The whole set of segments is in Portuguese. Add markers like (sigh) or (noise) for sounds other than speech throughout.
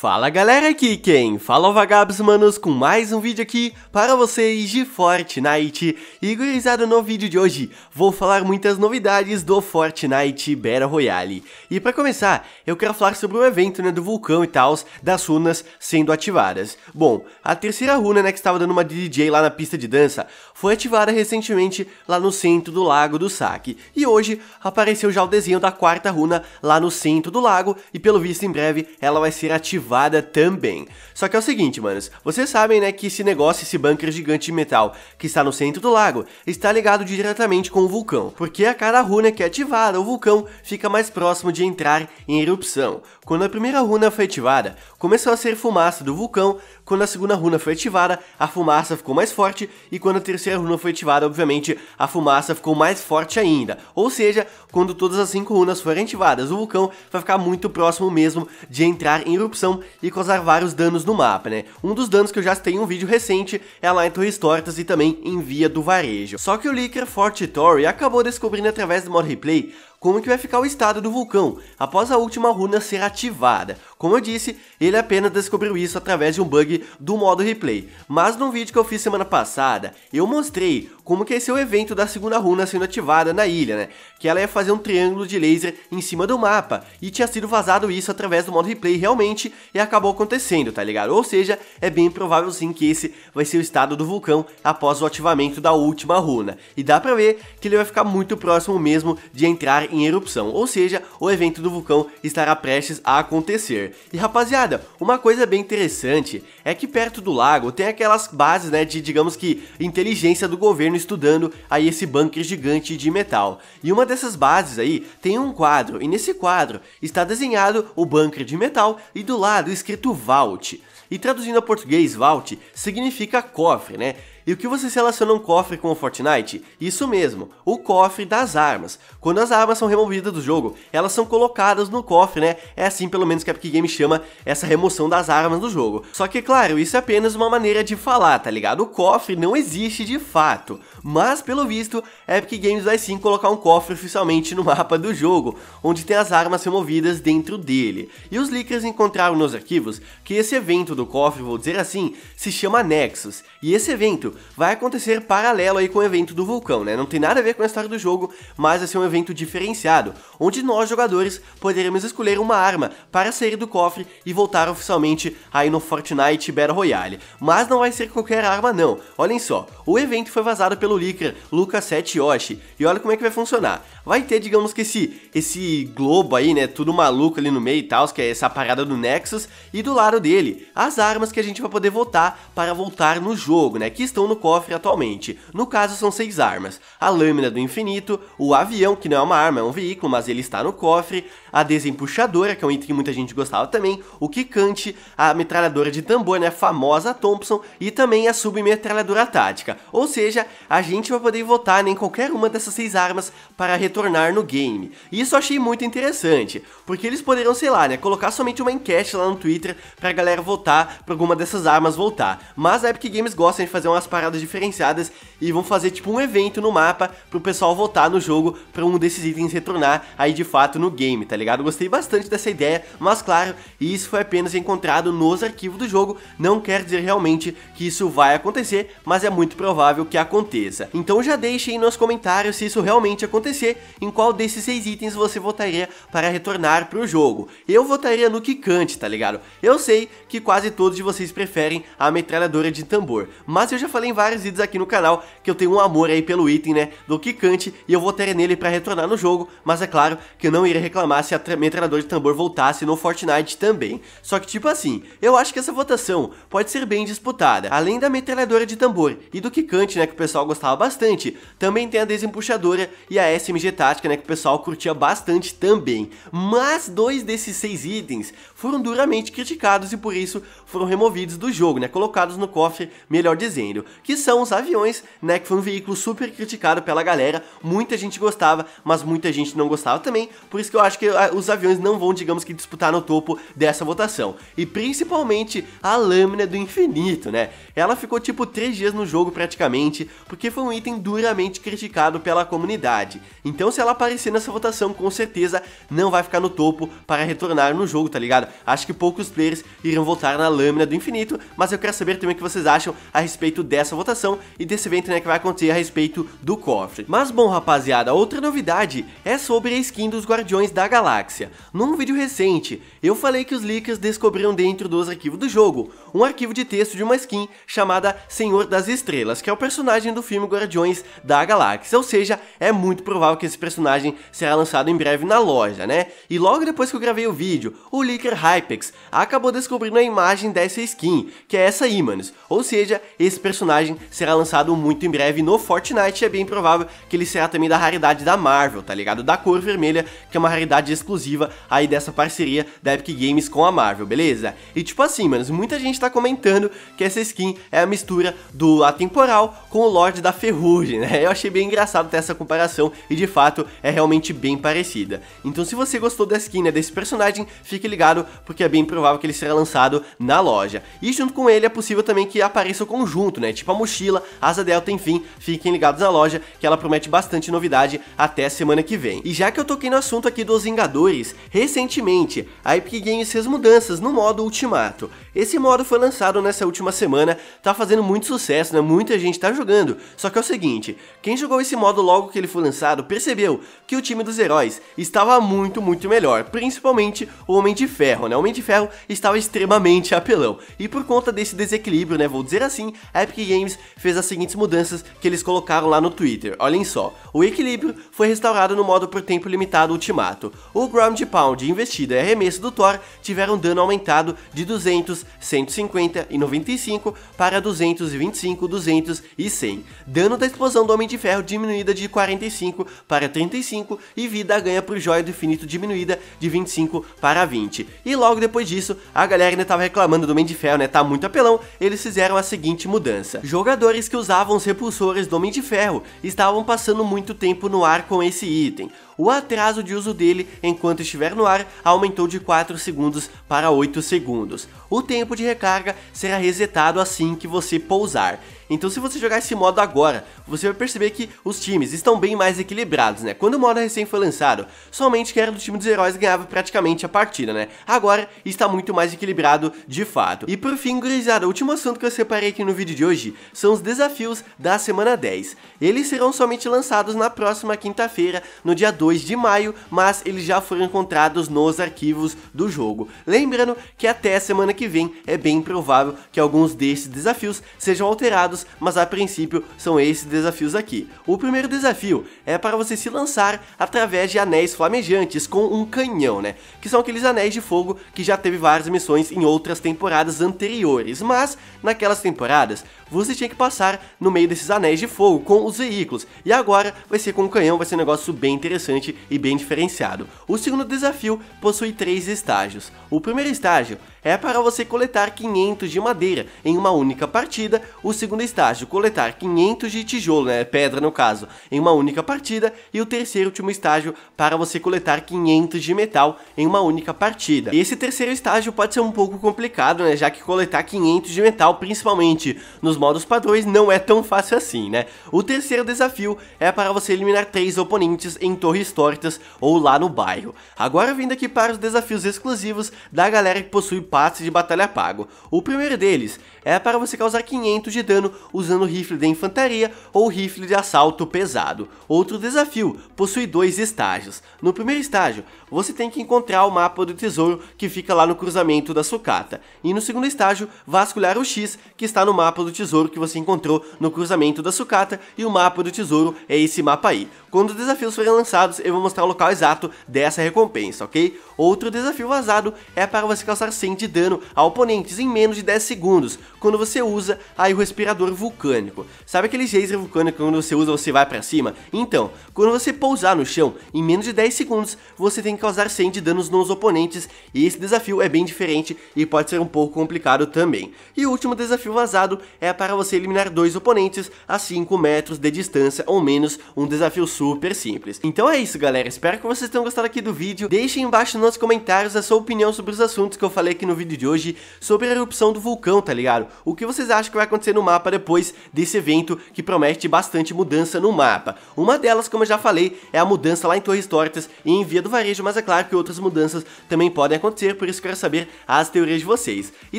Fala galera aqui quem? Fala vagabos manos com mais um vídeo aqui para vocês de Fortnite E gurizada no vídeo de hoje vou falar muitas novidades do Fortnite Battle Royale E para começar eu quero falar sobre o evento né, do vulcão e tal das runas sendo ativadas Bom, a terceira runa né, que estava dando uma DJ lá na pista de dança foi ativada recentemente lá no centro do lago do saque E hoje apareceu já o desenho da quarta runa lá no centro do lago e pelo visto em breve ela vai ser ativada elevada também. Só que é o seguinte, manos, vocês sabem, né, que esse negócio, esse bunker gigante de metal que está no centro do lago, está ligado diretamente com o vulcão, porque a cada runa que é ativada, o vulcão fica mais próximo de entrar em erupção. Quando a primeira runa foi ativada, começou a ser fumaça do vulcão, quando a segunda runa foi ativada, a fumaça ficou mais forte, e quando a terceira runa foi ativada, obviamente, a fumaça ficou mais forte ainda. Ou seja, quando todas as cinco runas forem ativadas, o vulcão vai ficar muito próximo mesmo de entrar em erupção, e causar vários danos no mapa, né? Um dos danos que eu já citei em um vídeo recente é lá em Torres Tortas e também em Via do Varejo. Só que o Licker Forte Tory acabou descobrindo através do modo replay como que vai ficar o estado do vulcão após a última runa ser ativada. Como eu disse, ele apenas descobriu isso através de um bug do modo replay, mas num vídeo que eu fiz semana passada, eu mostrei como que esse é o evento da segunda runa sendo ativada na ilha, né? Que ela ia fazer um triângulo de laser em cima do mapa, e tinha sido vazado isso através do modo replay realmente, e acabou acontecendo, tá ligado? Ou seja, é bem provável sim que esse vai ser o estado do vulcão após o ativamento da última runa, e dá pra ver que ele vai ficar muito próximo mesmo de entrar em erupção, ou seja, o evento do vulcão estará prestes a acontecer. E rapaziada, uma coisa bem interessante é que perto do lago tem aquelas bases, né, de digamos que inteligência do governo estudando aí esse bunker gigante de metal. E uma dessas bases aí tem um quadro, e nesse quadro está desenhado o bunker de metal e do lado escrito Vault. E traduzindo a português, Vault significa cofre, né? E o que vocês relacionam um cofre com o Fortnite? Isso mesmo, o cofre das armas. Quando as armas são removidas do jogo, elas são colocadas no cofre, né? É assim pelo menos que a Epic Games chama essa remoção das armas do jogo. Só que, claro, isso é apenas uma maneira de falar, tá ligado? O cofre não existe de fato. Mas, pelo visto, a Epic Games vai sim colocar um cofre oficialmente no (laughs) mapa do jogo, onde tem as armas removidas dentro dele. E os leakers encontraram nos arquivos que esse evento do cofre, vou dizer assim, se chama Nexus. E esse evento vai acontecer paralelo aí com o evento do vulcão, né? Não tem nada a ver com a história do jogo, mas vai ser um evento diferenciado, onde nós jogadores poderemos escolher uma arma para sair do cofre e voltar oficialmente aí no Fortnite Battle Royale. Mas não vai ser qualquer arma não. Olhem só, o evento foi vazado pelo leaker Lucas 7 Yoshi. E olha como é que vai funcionar vai ter, digamos que esse, esse globo aí, né, tudo maluco ali no meio e tal, que é essa parada do Nexus, e do lado dele, as armas que a gente vai poder votar para voltar no jogo, né, que estão no cofre atualmente. No caso, são seis armas. A Lâmina do Infinito, o Avião, que não é uma arma, é um veículo, mas ele está no cofre, a desempuxadora, que é um item que muita gente gostava também, o quicante, a metralhadora de tambor, né, a famosa Thompson, e também a submetralhadora tática. Ou seja, a gente vai poder votar né, em qualquer uma dessas seis armas para retornar no game. E isso eu achei muito interessante, porque eles poderiam, sei lá, né, colocar somente uma enquete lá no Twitter pra galera votar pra alguma dessas armas voltar. Mas a Epic Games gosta de fazer umas paradas diferenciadas e vão fazer tipo um evento no mapa pro pessoal votar no jogo pra um desses itens retornar aí de fato no game, tá ligado? Gostei bastante dessa ideia, mas claro, isso foi apenas encontrado nos arquivos do jogo, não quer dizer realmente que isso vai acontecer, mas é muito provável que aconteça. Então já deixe aí nos comentários se isso realmente acontecer, em qual desses seis itens você votaria para retornar para o jogo. Eu votaria no Kikante, tá ligado? Eu sei que quase todos de vocês preferem a metralhadora de tambor, mas eu já falei em vários vídeos aqui no canal que eu tenho um amor aí pelo item, né, do Kikante, e eu votaria nele para retornar no jogo, mas é claro que eu não iria reclamar se a metralhadora de tambor voltasse no Fortnite também. Só que tipo assim, eu acho que essa votação pode ser bem disputada. Além da metralhadora de tambor e do quicante, né, que o pessoal gostava bastante, também tem a desempuxadora e a SMG tática, né, que o pessoal curtia bastante também. Mas dois desses seis itens foram duramente criticados e por isso foram removidos do jogo, né, colocados no cofre, melhor dizendo, que são os aviões, né, que foi um veículo super criticado pela galera, muita gente gostava, mas muita gente não gostava também, por isso que eu acho que os aviões não vão, digamos que, disputar no topo dessa votação. E principalmente a lâmina do infinito, né? Ela ficou tipo 3 dias no jogo praticamente, porque foi um item duramente criticado pela comunidade. Então se ela aparecer nessa votação, com certeza não vai ficar no topo para retornar no jogo, tá ligado? Acho que poucos players irão votar na lâmina do infinito, mas eu quero saber também o que vocês acham a respeito dessa votação e desse evento né, que vai acontecer a respeito do cofre. Mas bom, rapaziada, outra novidade é sobre a skin dos Guardiões da Galáxia galáxia. Num vídeo recente, eu falei que os leakers descobriram dentro dos arquivos do jogo um arquivo de texto de uma skin chamada Senhor das Estrelas, que é o personagem do filme Guardiões da Galáxia, ou seja, é muito provável que esse personagem será lançado em breve na loja, né? E logo depois que eu gravei o vídeo, o leaker Hypex acabou descobrindo a imagem dessa skin, que é essa aí, manos. Ou seja, esse personagem será lançado muito em breve no Fortnite e é bem provável que ele será também da raridade da Marvel, tá ligado? Da cor vermelha, que é uma raridade exclusiva aí dessa parceria da Epic Games com a Marvel, beleza? E tipo assim, manos, muita gente tá comentando que essa skin é a mistura do Atemporal com o Lorde da Ferrugem, né? Eu achei bem engraçado ter essa comparação e de fato é realmente bem parecida. Então se você gostou da skin né, desse personagem, fique ligado porque é bem provável que ele será lançado na loja. E junto com ele é possível também que apareça o conjunto, né? Tipo a mochila, asa delta, enfim, fiquem ligados na loja que ela promete bastante novidade até a semana que vem. E já que eu toquei no assunto aqui dos Vingadores, jogadores, recentemente a Epic Games fez mudanças no modo Ultimato. Esse modo foi lançado nessa última semana, tá fazendo muito sucesso, né? Muita gente tá jogando. Só que é o seguinte, quem jogou esse modo logo que ele foi lançado percebeu que o time dos heróis estava muito, muito melhor, principalmente o Homem de Ferro, né? O Homem de Ferro estava extremamente apelão. E por conta desse desequilíbrio, né, vou dizer assim, a Epic Games fez as seguintes mudanças que eles colocaram lá no Twitter. Olhem só, o equilíbrio foi restaurado no modo por tempo limitado Ultimato o ground pound, investida e arremesso do Thor tiveram dano aumentado de 200, 150 e 95 para 225, 200 e 100. Dano da explosão do Homem de Ferro diminuída de 45 para 35 e vida ganha por Joia do Infinito diminuída de 25 para 20. E logo depois disso, a galera ainda estava reclamando do Homem de Ferro, né? Tá muito apelão. Eles fizeram a seguinte mudança. Jogadores que usavam os repulsores do Homem de Ferro estavam passando muito tempo no ar com esse item o atraso de uso dele enquanto estiver no ar aumentou de 4 segundos para 8 segundos. O tempo de recarga será resetado assim que você pousar. Então se você jogar esse modo agora, você vai perceber que os times estão bem mais equilibrados, né? Quando o modo recém foi lançado, somente quem era do time dos heróis ganhava praticamente a partida, né? Agora está muito mais equilibrado de fato. E por fim, gurizada, o último assunto que eu separei aqui no vídeo de hoje são os desafios da semana 10. Eles serão somente lançados na próxima quinta-feira, no dia 2 de maio, mas eles já foram encontrados nos arquivos do jogo. Lembrando que até a semana que vem é bem provável que alguns desses desafios sejam alterados mas a princípio são esses desafios aqui. O primeiro desafio é para você se lançar através de anéis flamejantes com um canhão, né? Que são aqueles anéis de fogo que já teve várias missões em outras temporadas anteriores, mas naquelas temporadas você tinha que passar no meio desses anéis de fogo com os veículos, e agora vai ser com o canhão, vai ser um negócio bem interessante e bem diferenciado. O segundo desafio possui três estágios. O primeiro estágio é para você coletar 500 de madeira em uma única partida, o segundo estágio coletar 500 de tijolo, né, pedra no caso, em uma única partida, e o terceiro último estágio para você coletar 500 de metal em uma única partida. E esse terceiro estágio pode ser um pouco complicado, né, já que coletar 500 de metal, principalmente nos modos padrões, não é tão fácil assim, né. O terceiro desafio é para você eliminar três oponentes em torres tortas ou lá no bairro. Agora vindo aqui para os desafios exclusivos da galera que possui passe de batalha pago. O primeiro deles é para você causar 500 de dano usando rifle de infantaria ou rifle de assalto pesado. Outro desafio possui dois estágios. No primeiro estágio, você tem que encontrar o mapa do tesouro que fica lá no cruzamento da sucata. E no segundo estágio, vasculhar o X que está no mapa do tesouro que você encontrou no cruzamento da sucata e o mapa do tesouro é esse mapa aí. Quando os desafios forem lançados, eu vou mostrar o local exato dessa recompensa, ok? Outro desafio vazado é para você causar 100 de dano a oponentes em menos de 10 segundos quando você usa aí o respirador vulcânico. Sabe aquele geyser vulcânico quando você usa você vai para cima? Então, quando você pousar no chão em menos de 10 segundos, você tem que causar 100 de danos nos oponentes e esse desafio é bem diferente e pode ser um pouco complicado também. E o último desafio vazado é para você eliminar dois oponentes a 5 metros de distância ou menos, um desafio super simples. Então é isso galera, espero que vocês tenham gostado aqui do vídeo, deixem embaixo nos comentários a sua opinião sobre os assuntos que eu falei aqui no vídeo de hoje sobre a erupção do vulcão, tá ligado? O que vocês acham que vai acontecer no mapa depois desse evento que promete bastante mudança no mapa. Uma delas, como eu já falei, é a mudança lá em Torres Tortas e em Via do Varejo, mas é claro que outras mudanças também podem acontecer, por isso quero saber as teorias de vocês. E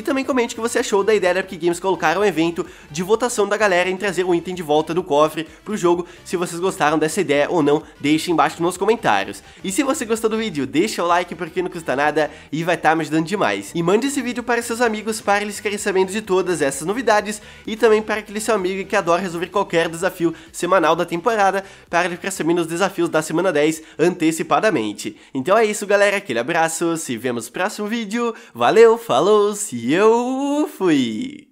também comente o que você achou da ideia da Epic Games colocar um evento de votação da galera em trazer um item de volta do cofre pro jogo. Se vocês gostaram dessa ideia ou não, deixem embaixo nos comentários. E se você gostou do vídeo, deixa o like porque não custa nada e vai estar tá me ajudando demais. E e mande esse vídeo para seus amigos para eles ficarem sabendo de todas essas novidades e também para aquele seu amigo que adora resolver qualquer desafio semanal da temporada para ele ficar sabendo os desafios da semana 10 antecipadamente. Então é isso galera, aquele abraço, se vemos no próximo vídeo, valeu, falou, se eu fui!